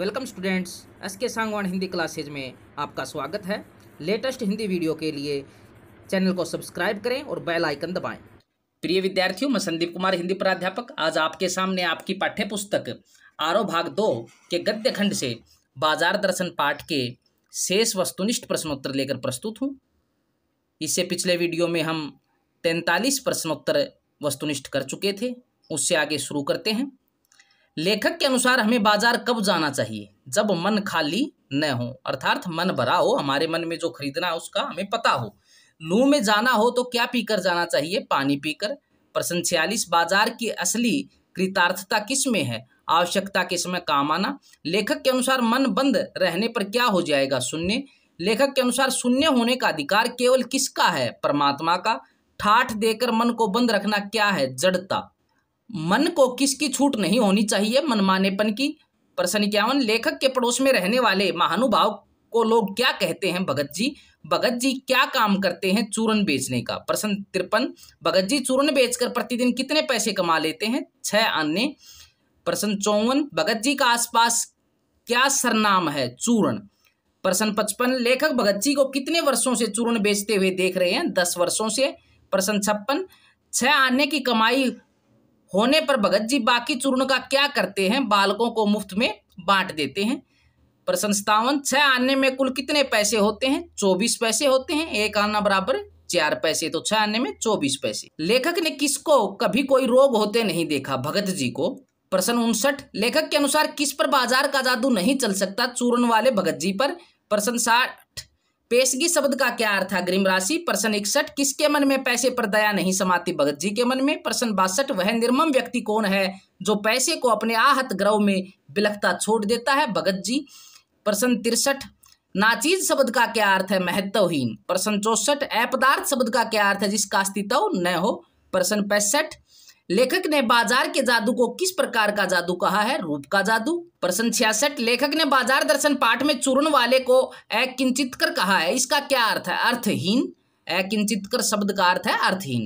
welcome students S के Sangwan Hindi classes में आपका स्वागत है लेटेस्ट हिंदी वीडियो के लिए चैनल को सब्सक्राइब करें और बेल आइकन दबाएं प्रिय विद्यार्थियों मैं संदीप कुमार हिंदी प्राध्यापक आज आपके सामने आपकी पाठ्य पुस्तक आरो भाग दो के गद्य खंड से बाजार दर्शन पाठ के शेष वस्तुनिष्ठ प्रश्नोत्तर लेकर प्रस्तुत हूँ इससे पिछले वीडियो में हम तैंतालीस प्रश्नोत्तर वस्तुनिष्ठ कर चुके थे उससे आगे शुरू करते हैं लेखक के अनुसार हमें बाजार कब जाना चाहिए जब मन खाली न हो अर्थात मन भरा हो हमारे मन में जो खरीदना है उसका हमें पता हो लू में जाना हो तो क्या पीकर जाना चाहिए पानी पीकर प्रश्न छियालीस बाजार की असली कृतार्थता किस में है आवश्यकता किस में काम आना लेखक के अनुसार मन बंद रहने पर क्या हो जाएगा शून्य लेखक के अनुसार शून्य होने का अधिकार केवल किसका है परमात्मा का ठाठ देकर मन को बंद रखना क्या है जड़ता मन को किसकी छूट नहीं होनी चाहिए मनमानेपन की प्रश्न इक्यावन लेखक के पड़ोस में रहने वाले महानुभाव को लोग क्या कहते हैं भगत जी भगत जी क्या काम करते हैं चूरन बेचने का प्रश्न तिरपन भगत जी चूरन बेचकर प्रतिदिन कितने पैसे कमा लेते हैं छह अन्य प्रश्न चौवन भगत जी का आसपास क्या सरनाम है चूरण प्रश्न पचपन लेखक भगत जी को कितने वर्षों से चूर्ण बेचते हुए देख रहे हैं दस वर्षों से प्रश्न छप्पन छह आने की कमाई होने पर भगत जी बाकी चूर्ण का क्या करते हैं बालकों को मुफ्त में बांट देते हैं प्रश्न सत्तावन छह आने में कुल कितने पैसे होते हैं चौबीस पैसे होते हैं एक आना बराबर चार पैसे तो छह आने में चौबीस पैसे लेखक ने किसको कभी कोई रोग होते नहीं देखा भगत जी को प्रश्न उनसठ लेखक के अनुसार किस पर बाजार का जादू नहीं चल सकता चूर्ण वाले भगत जी पर प्रश्न साठ पेशगी शब्द का क्या अर्थ है ग्रीम राशि प्रश्न इकसठ किसके मन में पैसे पर दया नहीं समाती भगत जी के मन में प्रश्न बासठ वह निर्मम व्यक्ति कौन है जो पैसे को अपने आहत ग्रह में बिलखता छोड़ देता है भगत जी प्रश्न तिरसठ नाचीज शब्द का क्या अर्थ है महत्वहीन प्रश्न चौसठ अपदार्थ शब्द का क्या अर्थ है जिसका अस्तित्व न हो प्रश्न पैंसठ लेखक ने बाजार के जादू को किस प्रकार का जादू कहा है रूप का जादू प्रश्न छियासठ लेखक ने बाजार दर्शन पाठ में चूर्ण वाले को अकिंचित कर कहा है इसका क्या अर्थ है अर्थहीन अकिंचित कर शब्द का अर्थ है अर्थहीन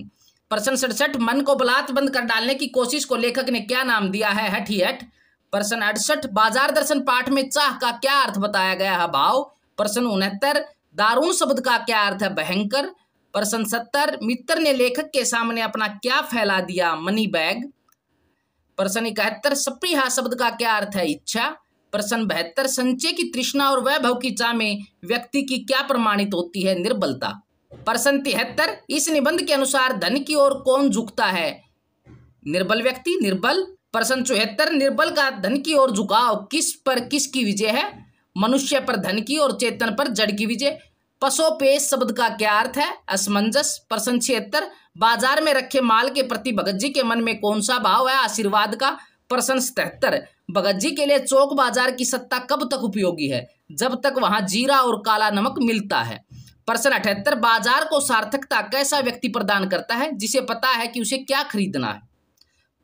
प्रश्न सड़सठ मन को बलात् बंद कर डालने की कोशिश को लेखक ने क्या नाम दिया है हठ ही हठ प्रश्न अड़सठ बाजार दर्शन पाठ में चाह का क्या अर्थ बताया गया है भाव प्रश्न उनहत्तर दारूण शब्द का क्या अर्थ है भयंकर प्रश्न सत्तर मित्र ने लेखक के सामने अपना क्या फैला दिया मनी बैग प्रश्न इकहत्तर सप्रिया शब्द का क्या अर्थ है इच्छा प्रश्न बहत्तर संचय की तृष्णा और वैभव की चा में व्यक्ति की क्या प्रमाणित होती है निर्बलता प्रश्न तिहत्तर इस निबंध के अनुसार धन की ओर कौन झुकता है निर्बल व्यक्ति निर्बल प्रश्न चौहत्तर निर्बल का धन की ओर झुकाव किस पर किसकी विजय है मनुष्य पर धन की और चेतन पर जड़ की विजय पशोपेश शब्द का क्या अर्थ है असमंजस प्रश्न छिहत्तर बाजार में रखे माल के प्रति भगत जी के मन में कौन सा भाव है आशीर्वाद का प्रश्न सतहत्तर भगत जी के लिए चौक बाजार की सत्ता कब तक उपयोगी है जब तक वहां जीरा और काला नमक मिलता है प्रश्न अठहत्तर बाजार को सार्थकता कैसा व्यक्ति प्रदान करता है जिसे पता है कि उसे क्या खरीदना है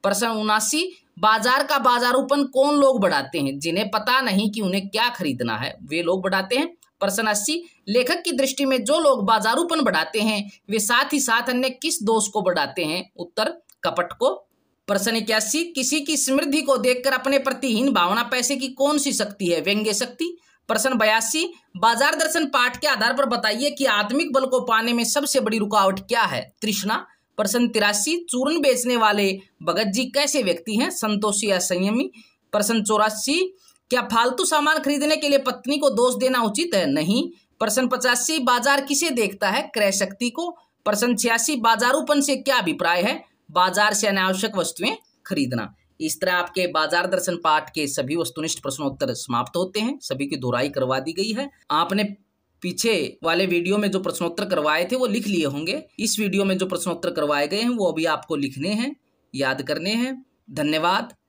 प्रश्न उनासी बाजार का बाजारोपण कौन लोग बढ़ाते हैं जिन्हें पता नहीं कि उन्हें क्या खरीदना है वे लोग बढ़ाते हैं प्रश्न अस्सी लेखक की दृष्टि में जो लोग बाजारूपन बढ़ाते हैं वे साथ ही साथ अन्य किस दोष को बढ़ाते हैं उत्तर कपट को प्रश्न इक्यासी किसी की समृद्धि को देखकर अपने प्रति हीन भावना पैसे की कौन सी शक्ति है व्यंग्य शक्ति प्रश्न बयासी बाजार दर्शन पाठ के आधार पर बताइए कि आत्मिक बल को पाने में सबसे बड़ी रुकावट क्या है तृष्णा प्रश्न तिरासी चूर्ण बेचने वाले भगत जी कैसे व्यक्ति हैं संतोषी या संयमी प्रश्न चौरासी क्या फालतू सामान खरीदने के लिए पत्नी को दोष देना उचित है नहीं प्रश्न पचासी बाजार किसे देखता है क्रय शक्ति को प्रश्न छियासी बाजारूपन से क्या अभिप्राय है बाजार से अनावश्यक वस्तुएं खरीदना इस तरह आपके बाजार दर्शन पाठ के सभी वस्तुनिष्ठ प्रश्नोत्तर समाप्त होते हैं सभी की दोहराई करवा दी गई है आपने पीछे वाले वीडियो में जो प्रश्नोत्तर करवाए थे वो लिख लिए होंगे इस वीडियो में जो प्रश्नोत्तर करवाए गए हैं वो अभी आपको लिखने हैं याद करने हैं धन्यवाद